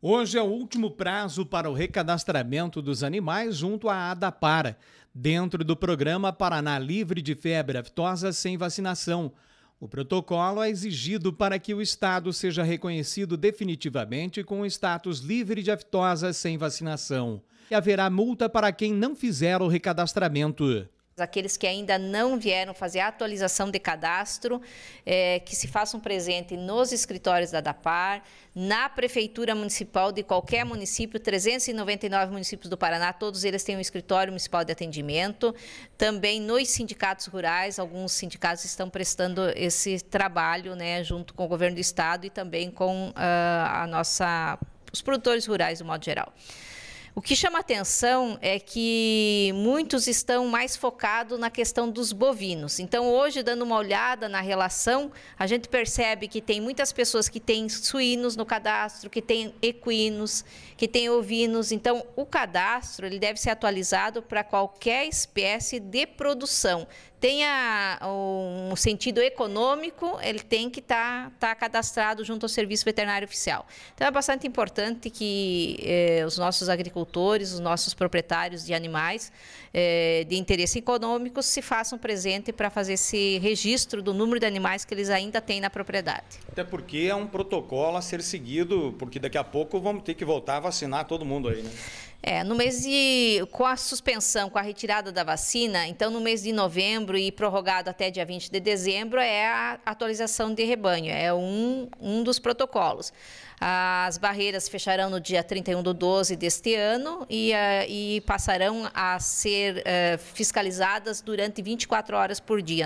Hoje é o último prazo para o recadastramento dos animais junto à ADAPARA, dentro do programa Paraná Livre de Febre Aftosa Sem Vacinação. O protocolo é exigido para que o Estado seja reconhecido definitivamente com o status livre de aftosa sem vacinação. E haverá multa para quem não fizer o recadastramento aqueles que ainda não vieram fazer a atualização de cadastro, é, que se façam presente nos escritórios da DAPAR, na Prefeitura Municipal de qualquer município, 399 municípios do Paraná, todos eles têm um escritório municipal de atendimento, também nos sindicatos rurais, alguns sindicatos estão prestando esse trabalho né, junto com o governo do Estado e também com uh, a nossa, os produtores rurais, de modo geral. O que chama atenção é que muitos estão mais focados na questão dos bovinos. Então, hoje, dando uma olhada na relação, a gente percebe que tem muitas pessoas que têm suínos no cadastro, que têm equinos, que têm ovinos. Então, o cadastro ele deve ser atualizado para qualquer espécie de produção tenha um sentido econômico, ele tem que estar tá, tá cadastrado junto ao Serviço Veterinário Oficial. Então é bastante importante que eh, os nossos agricultores, os nossos proprietários de animais eh, de interesse econômico se façam presente para fazer esse registro do número de animais que eles ainda têm na propriedade. Até porque é um protocolo a ser seguido, porque daqui a pouco vamos ter que voltar a vacinar todo mundo aí, né? É, no mês de. Com a suspensão, com a retirada da vacina, então no mês de novembro e prorrogado até dia 20 de dezembro, é a atualização de rebanho, é um, um dos protocolos. As barreiras fecharão no dia 31 de 12 deste ano e, é, e passarão a ser uh, fiscalizadas durante 24 horas por dia.